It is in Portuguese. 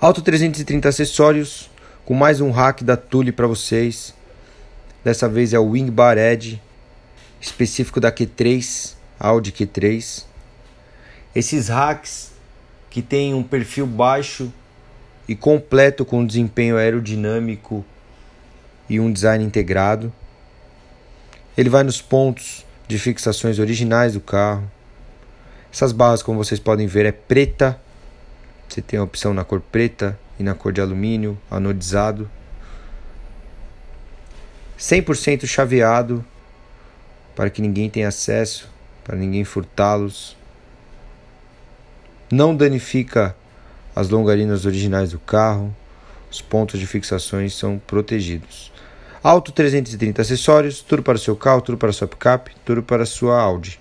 Auto 330 acessórios com mais um hack da Tule para vocês. Dessa vez é o Wing Bar Edge, específico da Q3, Audi Q3. Esses hacks que têm um perfil baixo e completo com desempenho aerodinâmico e um design integrado. Ele vai nos pontos de fixações originais do carro. Essas barras, como vocês podem ver, é preta você tem a opção na cor preta e na cor de alumínio, anodizado. 100% chaveado para que ninguém tenha acesso, para ninguém furtá-los. Não danifica as longarinas originais do carro. Os pontos de fixações são protegidos. Auto 330 acessórios, tudo para o seu carro, tudo para a sua picape, tudo para a sua Audi.